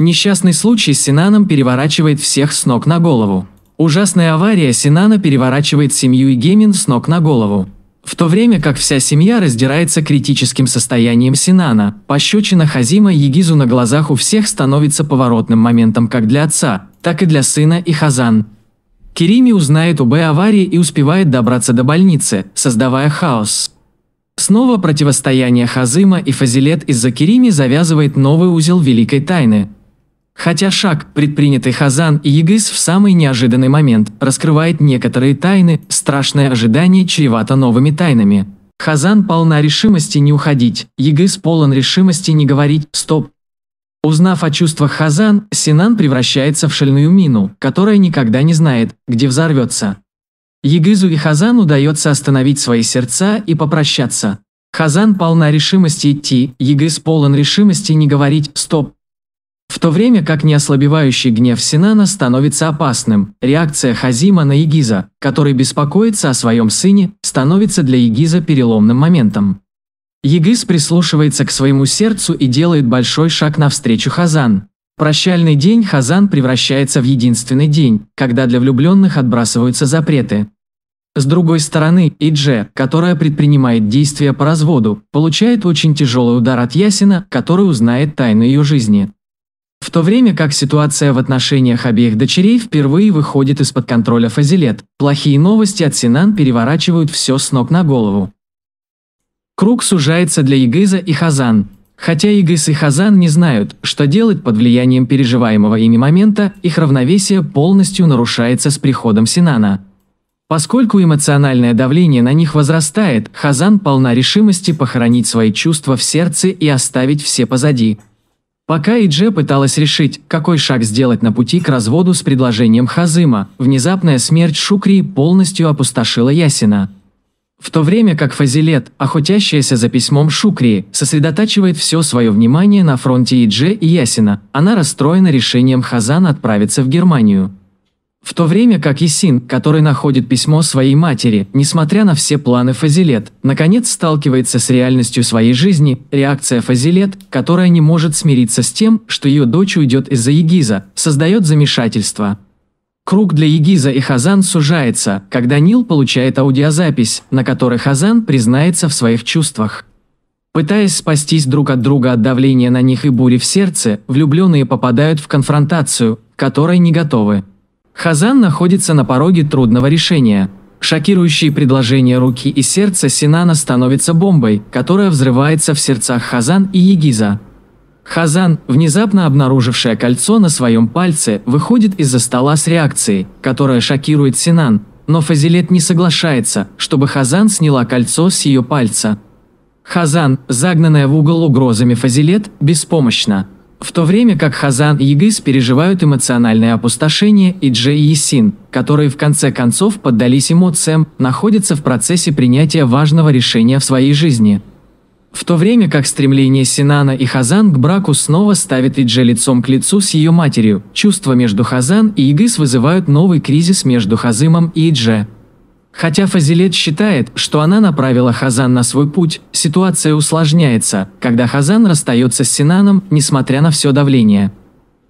Несчастный случай с Синаном переворачивает всех с ног на голову. Ужасная авария Синана переворачивает семью и Игемин с ног на голову. В то время как вся семья раздирается критическим состоянием Синана, пощечина Хазима Егизу на глазах у всех становится поворотным моментом как для отца, так и для сына и Хазан. Кирими узнает об аварии и успевает добраться до больницы, создавая хаос. Снова противостояние Хазима и Фазилет из-за Кирими завязывает новый узел Великой Тайны – Хотя шаг, предпринятый Хазан и Егыс в самый неожиданный момент, раскрывает некоторые тайны, страшное ожидание чревато новыми тайнами. Хазан полна решимости не уходить, Егыс полон решимости не говорить «стоп». Узнав о чувствах Хазан, Синан превращается в шальную мину, которая никогда не знает, где взорвется. Егызу и Хазан удается остановить свои сердца и попрощаться. Хазан полна решимости идти, Егыз полон решимости не говорить «стоп». В то время как неослабевающий гнев Синана становится опасным, реакция Хазима на Егиза, который беспокоится о своем сыне, становится для Егиза переломным моментом. Егиз прислушивается к своему сердцу и делает большой шаг навстречу Хазан. Прощальный день Хазан превращается в единственный день, когда для влюбленных отбрасываются запреты. С другой стороны, Идже, которая предпринимает действия по разводу, получает очень тяжелый удар от Ясина, который узнает тайну ее жизни. В то время как ситуация в отношениях обеих дочерей впервые выходит из-под контроля Фазилет, плохие новости от Синан переворачивают все с ног на голову. Круг сужается для Игыза и Хазан. Хотя Игыз и Хазан не знают, что делать под влиянием переживаемого ими момента, их равновесие полностью нарушается с приходом Синана. Поскольку эмоциональное давление на них возрастает, Хазан полна решимости похоронить свои чувства в сердце и оставить все позади – Пока Идже пыталась решить, какой шаг сделать на пути к разводу с предложением Хазыма, внезапная смерть Шукри полностью опустошила Ясина. В то время как Фазилет, охотящаяся за письмом Шукри, сосредотачивает все свое внимание на фронте Идже и Ясина, она расстроена решением Хазана отправиться в Германию. В то время как Исин, который находит письмо своей матери, несмотря на все планы Фазилет, наконец сталкивается с реальностью своей жизни, реакция Фазилет, которая не может смириться с тем, что ее дочь уйдет из-за Егиза, создает замешательство. Круг для Егиза и Хазан сужается, когда Нил получает аудиозапись, на которой Хазан признается в своих чувствах. Пытаясь спастись друг от друга от давления на них и бури в сердце, влюбленные попадают в конфронтацию, которой не готовы. Хазан находится на пороге трудного решения. Шокирующие предложения руки и сердца Синана становится бомбой, которая взрывается в сердцах Хазан и Егиза. Хазан, внезапно обнаружившая кольцо на своем пальце, выходит из-за стола с реакцией, которая шокирует Синан, но Фазилет не соглашается, чтобы Хазан сняла кольцо с ее пальца. Хазан, загнанная в угол угрозами Фазилет, беспомощна. В то время как Хазан и Егыс переживают эмоциональное опустошение, и Джей и Син, которые в конце концов поддались эмоциям, находятся в процессе принятия важного решения в своей жизни. В то время как стремление Синана и Хазан к браку снова ставит Идже лицом к лицу с ее матерью, чувства между Хазан и Игыс вызывают новый кризис между Хазымом и Идже. Хотя Фазилет считает, что она направила Хазан на свой путь, ситуация усложняется, когда Хазан расстается с Синаном, несмотря на все давление.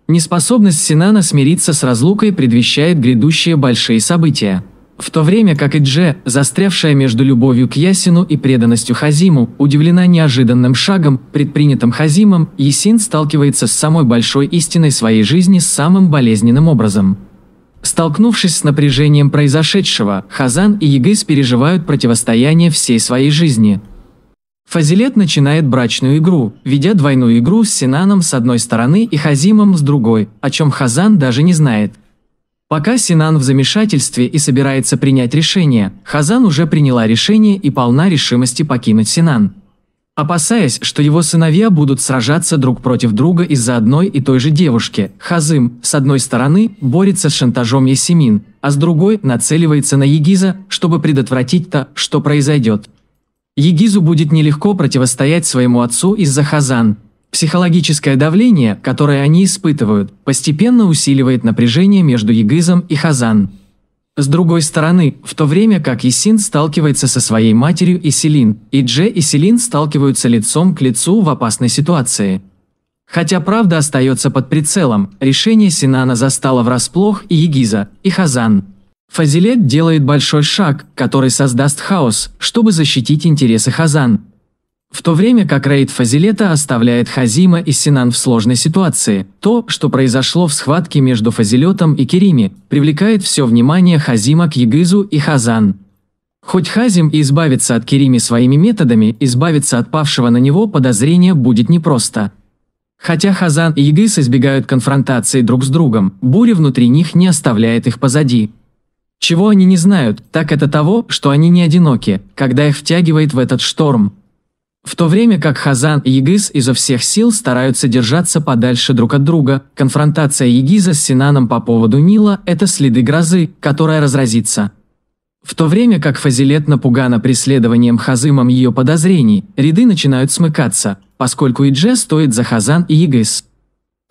Неспособность Синана смириться с разлукой предвещает грядущие большие события. В то время как Идже, застрявшая между любовью к Ясину и преданностью Хазиму, удивлена неожиданным шагом, предпринятым Хазимом, Есин сталкивается с самой большой истиной своей жизни самым болезненным образом – Столкнувшись с напряжением произошедшего, Хазан и Егыс переживают противостояние всей своей жизни. Фазилет начинает брачную игру, ведя двойную игру с Синаном с одной стороны и Хазимом с другой, о чем Хазан даже не знает. Пока Синан в замешательстве и собирается принять решение, Хазан уже приняла решение и полна решимости покинуть Синан. Опасаясь, что его сыновья будут сражаться друг против друга из-за одной и той же девушки, Хазым, с одной стороны, борется с шантажом Есемин, а с другой нацеливается на Егиза, чтобы предотвратить то, что произойдет. Егизу будет нелегко противостоять своему отцу из-за Хазан. Психологическое давление, которое они испытывают, постепенно усиливает напряжение между Егизом и Хазан. С другой стороны, в то время как Исин сталкивается со своей матерью Иселин, Идже и Селин сталкиваются лицом к лицу в опасной ситуации. Хотя правда остается под прицелом, решение Синана застало врасплох и Егиза, и Хазан. Фазилет делает большой шаг, который создаст хаос, чтобы защитить интересы Хазан. В то время как рейд Фазилета оставляет Хазима и Синан в сложной ситуации, то, что произошло в схватке между Фазилетом и Керими, привлекает все внимание Хазима к Егызу и Хазан. Хоть Хазим и избавится от Керими своими методами, избавиться от павшего на него подозрения будет непросто. Хотя Хазан и Егыс избегают конфронтации друг с другом, буря внутри них не оставляет их позади. Чего они не знают, так это того, что они не одиноки, когда их втягивает в этот шторм, в то время как Хазан и Егиз изо всех сил стараются держаться подальше друг от друга, конфронтация Егиза с Синаном по поводу Нила – это следы грозы, которая разразится. В то время как Фазилет напугана преследованием Хазымом ее подозрений, ряды начинают смыкаться, поскольку Идже стоит за Хазан и Егиз.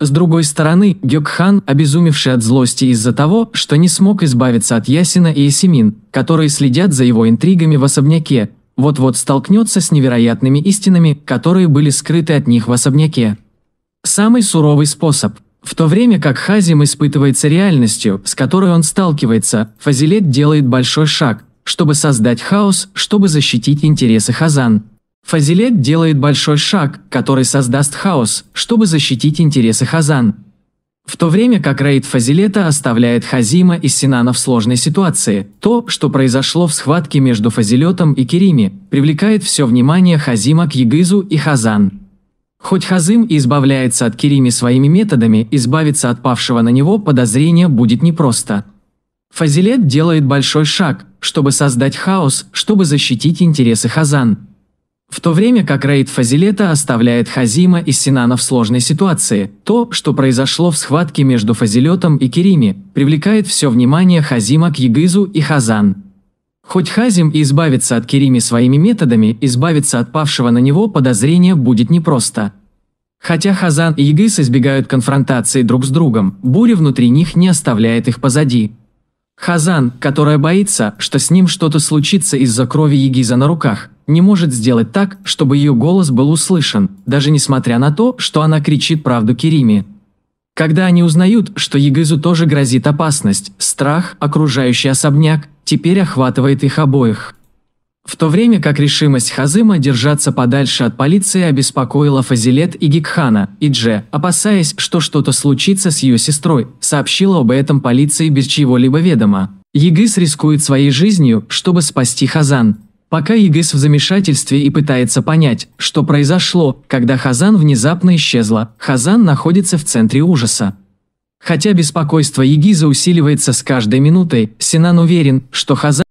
С другой стороны, Гёкхан, обезумевший от злости из-за того, что не смог избавиться от Ясина и Эсимин, которые следят за его интригами в особняке, вот-вот столкнется с невероятными истинами, которые были скрыты от них в особняке. Самый суровый способ. В то время как Хазим испытывается реальностью, с которой он сталкивается, Фазилет делает большой шаг, чтобы создать хаос, чтобы защитить интересы Хазан. Фазилет делает большой шаг, который создаст хаос, чтобы защитить интересы Хазан. В то время как рейд Фазилета оставляет Хазима и Синана в сложной ситуации, то, что произошло в схватке между Фазилетом и Керими, привлекает все внимание Хазима к Егызу и Хазан. Хоть Хазим и избавляется от Керими своими методами, избавиться от павшего на него подозрения будет непросто. Фазилет делает большой шаг, чтобы создать хаос, чтобы защитить интересы Хазан. В то время как рейд Фазилета оставляет Хазима и Синана в сложной ситуации, то, что произошло в схватке между Фазилетом и Керими, привлекает все внимание Хазима к Егызу и Хазан. Хоть Хазим и избавится от Керими своими методами, избавиться от павшего на него подозрения будет непросто. Хотя Хазан и Егыз избегают конфронтации друг с другом, буря внутри них не оставляет их позади. Хазан, которая боится, что с ним что-то случится из-за крови Егиза на руках, не может сделать так, чтобы ее голос был услышан, даже несмотря на то, что она кричит правду Кириме. Когда они узнают, что Егызу тоже грозит опасность, страх, окружающий особняк, теперь охватывает их обоих. В то время как решимость Хазыма держаться подальше от полиции обеспокоила Фазилет и Гикхана, и Дже, опасаясь, что что-то случится с ее сестрой, сообщила об этом полиции без чьего-либо ведома. Егыс рискует своей жизнью, чтобы спасти Хазан, Пока ЕГЭС в замешательстве и пытается понять, что произошло, когда Хазан внезапно исчезла, Хазан находится в центре ужаса. Хотя беспокойство Егиза усиливается с каждой минутой, Синан уверен, что Хазан